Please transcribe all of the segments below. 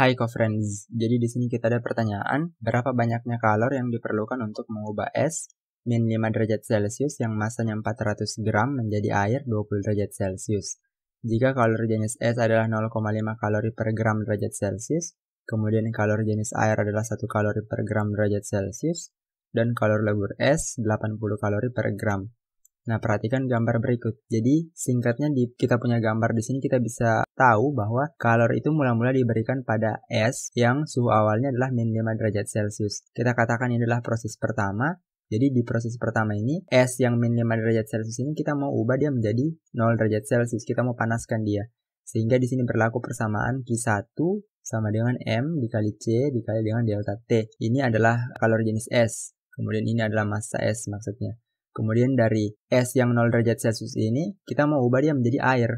Hai co-friends, jadi di sini kita ada pertanyaan, berapa banyaknya kalor yang diperlukan untuk mengubah es min 5 derajat Celcius yang massanya 400 gram menjadi air 20 derajat Celcius. Jika kalori jenis es adalah 0,5 kalori per gram derajat Celcius, kemudian kalori jenis air adalah 1 kalori per gram derajat Celcius, dan kalori lebur es 80 kalori per gram. Nah, perhatikan gambar berikut. Jadi, singkatnya di kita punya gambar di sini kita bisa tahu bahwa kalor itu mula-mula diberikan pada es yang suhu awalnya adalah min 5 derajat Celcius. Kita katakan ini adalah proses pertama. Jadi di proses pertama ini, es yang min 5 derajat Celcius ini kita mau ubah dia menjadi 0 derajat Celcius. Kita mau panaskan dia. Sehingga di sini berlaku persamaan Q1 sama dengan M dikali C dikali dengan delta T. Ini adalah kalor jenis es. Kemudian ini adalah massa es maksudnya. Kemudian dari es yang 0 derajat Celcius ini kita mau ubah dia menjadi air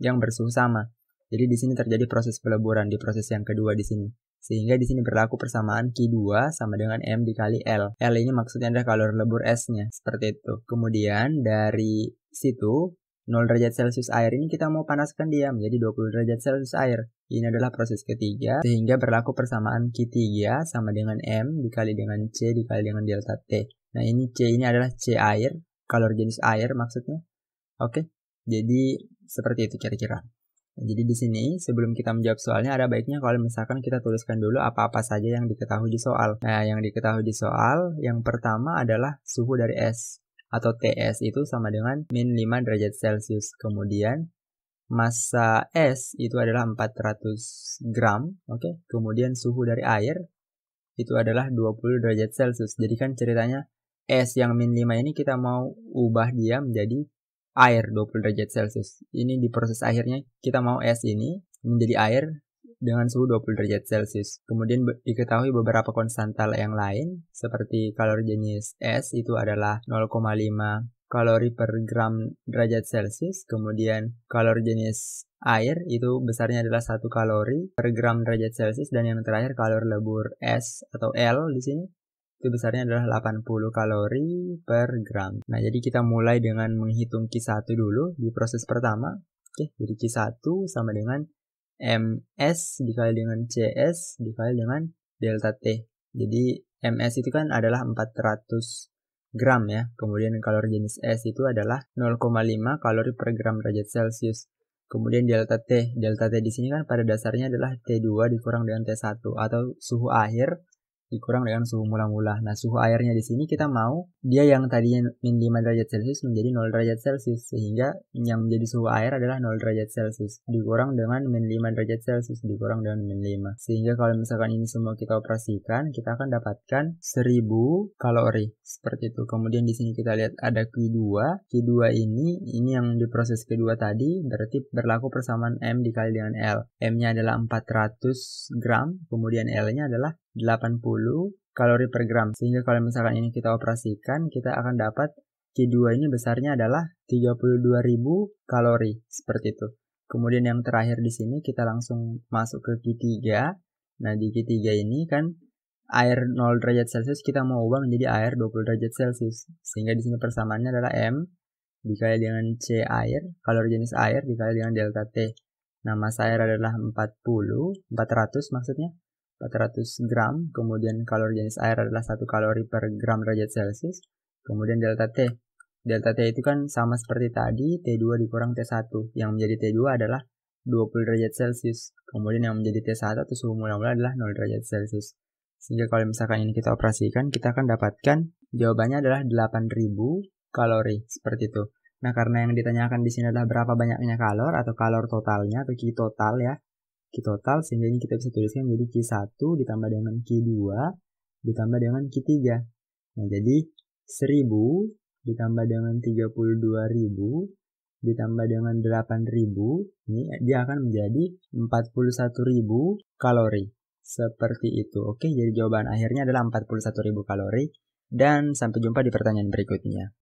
yang bersuhu sama. Jadi di sini terjadi proses peleburan di proses yang kedua di sini. Sehingga di sini berlaku persamaan Q2 sama dengan M dikali L. L ini maksudnya adalah kalor lebur esnya, seperti itu. Kemudian dari situ 0 derajat Celcius air ini kita mau panaskan dia menjadi 20 derajat Celcius air. Ini adalah proses ketiga, sehingga berlaku persamaan Q3 sama dengan M dikali dengan C dikali dengan delta T. Nah, ini C ini adalah C air, kalor jenis air maksudnya. Oke, jadi seperti itu kira-kira. Nah, jadi di sini sebelum kita menjawab soalnya ada baiknya kalau misalkan kita tuliskan dulu apa-apa saja yang diketahui di soal. Nah, yang diketahui di soal yang pertama adalah suhu dari es atau TS itu sama dengan min 5 derajat Celcius. Kemudian massa S itu adalah 400 gram, oke. Okay? Kemudian suhu dari air itu adalah 20 derajat Celcius. Jadi kan ceritanya S yang min 5 ini kita mau ubah dia menjadi air 20 derajat Celcius. Ini di proses akhirnya kita mau S ini menjadi air dengan suhu 20 derajat Celcius. Kemudian diketahui beberapa konstanta yang lain, seperti kalori jenis S itu adalah 0,5 kalori per gram derajat Celcius, kemudian kalori jenis air itu besarnya adalah satu kalori per gram derajat Celcius dan yang terakhir kalori lebur S atau L di sini itu besarnya adalah 80 kalori per gram. Nah, jadi kita mulai dengan menghitung Q1 dulu di proses pertama. Oke, jadi Q1 sama dengan MS dikali dengan CS dikali dengan delta T. Jadi MS itu kan adalah 400 gram ya. Kemudian kalori jenis S itu adalah 0,5 kalori per gram derajat Celcius. Kemudian delta T. Delta T di sini kan pada dasarnya adalah T2 dikurang dengan T1 atau suhu akhir dikurang dengan suhu mula-mula. Nah, suhu airnya di sini kita mau dia yang tadinya min 5 derajat Celcius menjadi 0 derajat Celcius sehingga yang menjadi suhu air adalah 0 derajat Celcius dikurang dengan min 5 derajat Celcius dikurang dengan min 5. Sehingga kalau misalkan ini semua kita operasikan, kita akan dapatkan 1000 kalori. Seperti itu. Kemudian di sini kita lihat ada Q2. Q2 ini ini yang diproses kedua tadi berarti berlaku persamaan M dikali dengan L. M-nya adalah 400 gram, kemudian L-nya adalah 80 kalori per gram. Sehingga kalau misalkan ini kita operasikan, kita akan dapat Q2 ini besarnya adalah 32.000 kalori, seperti itu. Kemudian yang terakhir di sini kita langsung masuk ke Q3. Nah, di Q3 ini kan air 0 derajat Celcius kita mau ubah menjadi air 20 derajat Celcius. Sehingga di sini persamaannya adalah M dikali dengan C air, kalori jenis air dikali dengan delta T. Nah, masa air adalah 40, 400 maksudnya. 400 gram, kemudian kalori jenis air adalah 1 kalori per gram derajat Celcius, kemudian delta T. Delta T itu kan sama seperti tadi, T2 dikurang T1, yang menjadi T2 adalah 20 derajat Celcius, kemudian yang menjadi T1 atau suhu mula-mula adalah 0 derajat Celcius. Sehingga kalau misalkan ini kita operasikan, kita akan dapatkan jawabannya adalah 8000 kalori, seperti itu. Nah, karena yang ditanyakan di sini adalah berapa banyaknya kalor atau kalor totalnya atau total ya, Q total sehingga ini kita bisa tuliskan menjadi Q1 ditambah dengan Q2 ditambah dengan Q3. Nah, jadi 1000 ditambah dengan 32.000 ditambah dengan 8.000 ini dia akan menjadi 41.000 kalori. Seperti itu. Oke, jadi jawaban akhirnya adalah 41.000 kalori dan sampai jumpa di pertanyaan berikutnya.